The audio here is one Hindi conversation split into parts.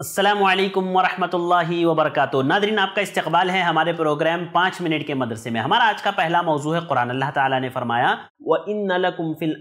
असलम वरहमल वबरक नादरीन आपका इस्तबाल है हमारे प्रोग्राम पाँच मिनट के मदरसे में हमारा आज का पहला मौजू है कुरान अल्लाह ताला ने फरमाया व इनकुमफ़िलफ़ी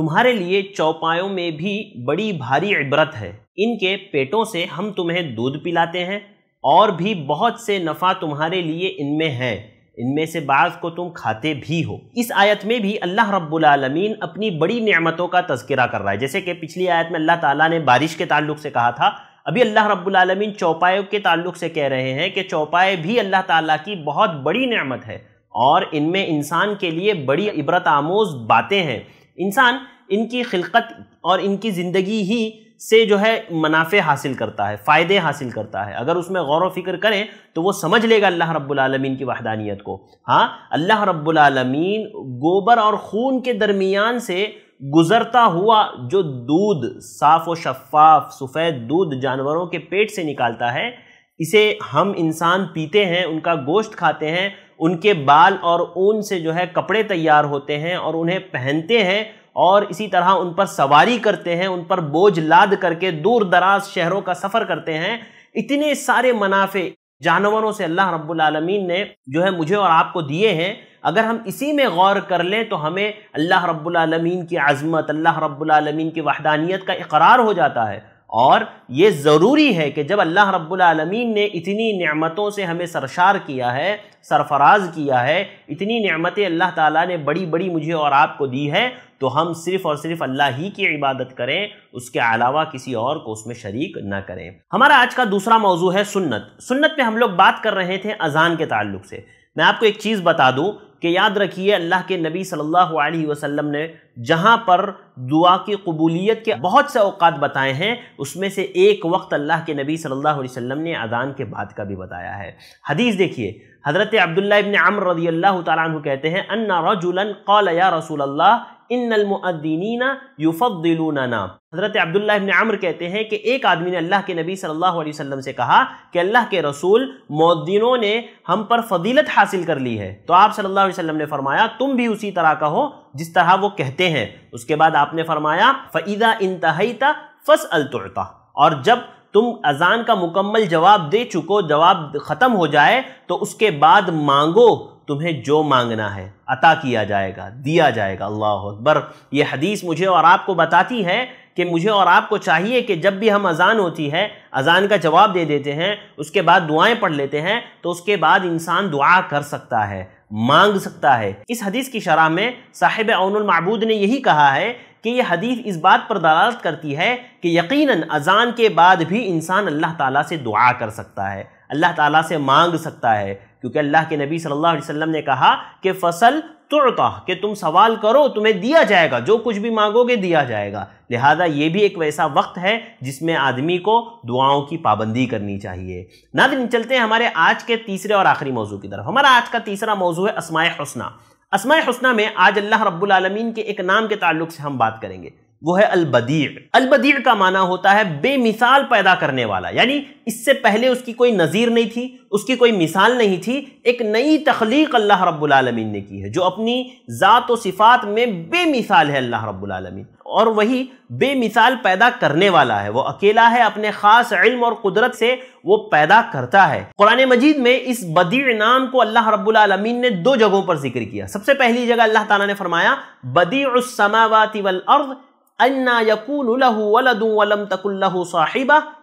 तुम्हारे लिए चौपायों में भी बड़ी भारी इबरत है इनके पेटों से हम तुम्हें दूध पिलाते हैं और भी बहुत से नफ़ा तुम्हारे लिए इनमें है इनमें से बाज़ को तुम खाते भी हो इस आयत में भी अल्लाह रब्बुलमीन अपनी बड़ी नियमतों का तस्करा कर रहा है जैसे कि पिछली आयत में अल्लाह ताला ने बारिश के ताल्लुक से कहा था अभी अल्लाह रब्बुलमीन चौपायों के ताल्लुक से कह रहे हैं कि चौपाए भी अल्लाह ताला की बहुत बड़ी नियमत है और इनमें इंसान के लिए बड़ी इबरत आमोज बातें हैं इंसान इनकी खिलकत और इनकी ज़िंदगी ही से जो है मुनाफे हासिल करता है फ़ायदे हासिल करता है अगर उसमें गौर फिक्र करें तो वो समझ लेगा अल्लाह रब्बुलमीन की वहदानियत को हाँ अल्लाह रब्बुलमीन गोबर और खून के दरमियान से गुज़रता हुआ जो दूध साफ़ व शफाफ सफ़ेद दूध जानवरों के पेट से निकालता है इसे हम इंसान पीते हैं उनका गोश्त खाते हैं उनके बाल और ऊन से जो है कपड़े तैयार होते हैं और उन्हें पहनते हैं और इसी तरह उन पर सवारी करते हैं उन पर बोझ लाद करके दूर दराज शहरों का सफ़र करते हैं इतने सारे मुनाफे जानवरों से अल्लाह रब्बुल आलमीन ने जो है मुझे और आपको दिए हैं अगर हम इसी में गौर कर लें तो हमें अल्लाह रब्बुल आलमीन की आज़मत अल्लाह रब्बुल आलमीन की वहदानियत का इकरार हो जाता है और ये ज़रूरी है कि जब अल्लाह रब्बुलमीन ने इतनी नमतों से हमें सरशार किया है सरफराज किया है इतनी नमतें अल्लाह ताला ने बड़ी बड़ी मुझे और आपको दी है तो हम सिर्फ़ और सिर्फ अल्लाह ही की इबादत करें उसके अलावा किसी और को उसमें शरीक ना करें हमारा आज का दूसरा मौजू है सुन्नत सुन्नत में हम लोग बात कर रहे थे अजान के ताल्लुक से मैं आपको एक चीज़ बता दूँ कि याद रखिए अल्लाह के नबी सल्लल्लाहु अलैहि वसल्लम ने जहाँ पर दुआ की कबूलियत के बहुत से अवकात बताए हैं उसमें से एक वक्त अल्लाह के नबी सल्लल्लाहु अलैहि वसल्लम ने अदान के बाद का भी बताया है हदीस देखिए हज़रत अब्दुल्ला इबन अम्र रदी अल्लाह तु कहते हैं अन्ना रजुलन कौल या रसूल अल्लाह इनमदीना युफ़दिलूना हज़रत अब्दुल्ला इब्न अम्र कहते हैं कि एक आदमी ने अल्लाह के नबी सल्लल्लाहु अलैहि वसल्लम से कहा कि अल्लाह के रसूल मौदिनों ने हम पर फदीलत हासिल कर ली है तो आप सल्लल्लाहु अलैहि वसल्लम ने फरमाया तुम भी उसी तरह का हो जिस तरह वो कहते हैं उसके बाद आपने फरमाया फ़ीदा इंतहाईता फस अलतुरता और जब तुम अजान का मुकम्मल जवाब दे चुको जवाब ख़त्म हो जाए तो उसके बाद मांगो तुम्हें जो मांगना है अता किया जाएगा दिया जाएगा अल्लाह अकबर यह हदीस मुझे और आपको बताती है कि मुझे और आपको चाहिए कि जब भी हम अजान होती है अजान का जवाब दे देते हैं उसके बाद दुआएं पढ़ लेते हैं तो उसके बाद इंसान दुआ कर सकता है मांग सकता है इस हदीस की शराह में साहिब मबूद ने यही कहा है कि यह हदीस इस बात पर दलालत करती है कि यकीनन अजान के बाद भी इंसान अल्लाह ताला से दुआ कर सकता है अल्लाह ताला से मांग सकता है क्योंकि अल्लाह के नबी सल्लल्लाहु अलैहि वसल्लम ने कहा कि फसल तुड़ता कि तुम सवाल करो तुम्हें दिया जाएगा जो कुछ भी मांगोगे दिया जाएगा लिहाजा ये भी एक वैसा वक्त है जिसमें आदमी को दुआओं की पाबंदी करनी चाहिए नादिन चलते हैं हमारे आज के तीसरे और आखिरी मौजू की तरफ हमारा आज का तीसरा मौजू है असमाय हसना असमा हसना में आज अल्लाह रब्बुल रबालमीन के एक नाम के ताल्लुक से हम बात करेंगे वो है अलबदीर अलबदीर का माना होता है बेमिसाल पैदा करने वाला यानी इससे पहले उसकी कोई नज़ीर नहीं थी उसकी कोई मिसाल नहीं थी एक नई तख्लीक अल्लाह रब्बुल रबालमीन ने की है जो अपनी ज़ात व सिफ़ात में बेमिसाल है अल्लाह रब्बुल और वही बेमिसाल पैदा करने वाला है वो अकेला है अपने ख़ास इल्म और कुदरत से वो पैदा करता है कुरान मजीद में इस बदीर नाम को अल्लाह रब्बुल रबालमीन ने दो जगहों पर जिक्र किया सबसे पहली जगह अल्लाह तला ने फरमाया बदीर समावती वल अर्ज़ अन्ना यकून लहू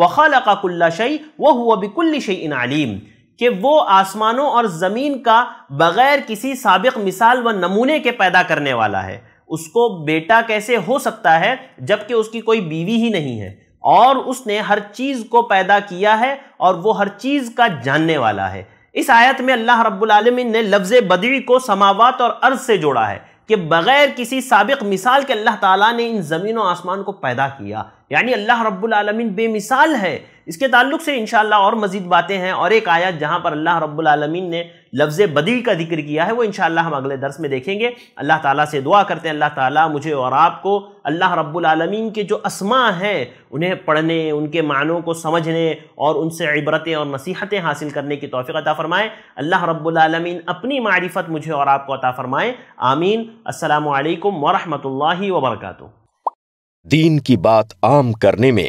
व खलका कुल्ला शई व हुआ बिकुल्ल शई आलिम कि वो आसमानों और ज़मीन का बग़ैर किसी सबक मिसाल व नमूने के पैदा करने वाला है उसको बेटा कैसे हो सकता है जबकि उसकी कोई बीवी ही नहीं है और उसने हर चीज़ को पैदा किया है और वो हर चीज़ का जानने वाला है इस आयत में अल्लाह रब्बुल रबालमीन ने लफ्ज़ बदी को समावत और अर्ज से जोड़ा है कि बग़ैर किसी सबक मिसाल के अल्लाह ताला ने इन ज़मीनों आसमान को पैदा किया यानी अल्लाह रब्बुल रबालमीन बेमिसाल है इसके ताल्लुक से इन और मज़ीद बातें हैं और एक आयत जहाँ पर अल्लाह रब्लमीन ने लफ्ज़ बदी का जिक्र किया है वो इनशाला हम अगले दर्स में देखेंगे अल्लाह ताला से दुआ करते हैं अल्लाह ताला मुझे और आपको अल्लाह रब्लमीन के जो असमा हैं उन्हें पढ़ने उनके मानों को समझने और उनसे इबरतें और नसीहतें हासिल करने की तोफ़ी अता फ़रमाएँ अल्लाह रब्लमीन अपनी मारिफत मुझे और आपको अता फ़रमाएँ आमीन अल्लाम वरहमल वर्का दीन की बात आम करने में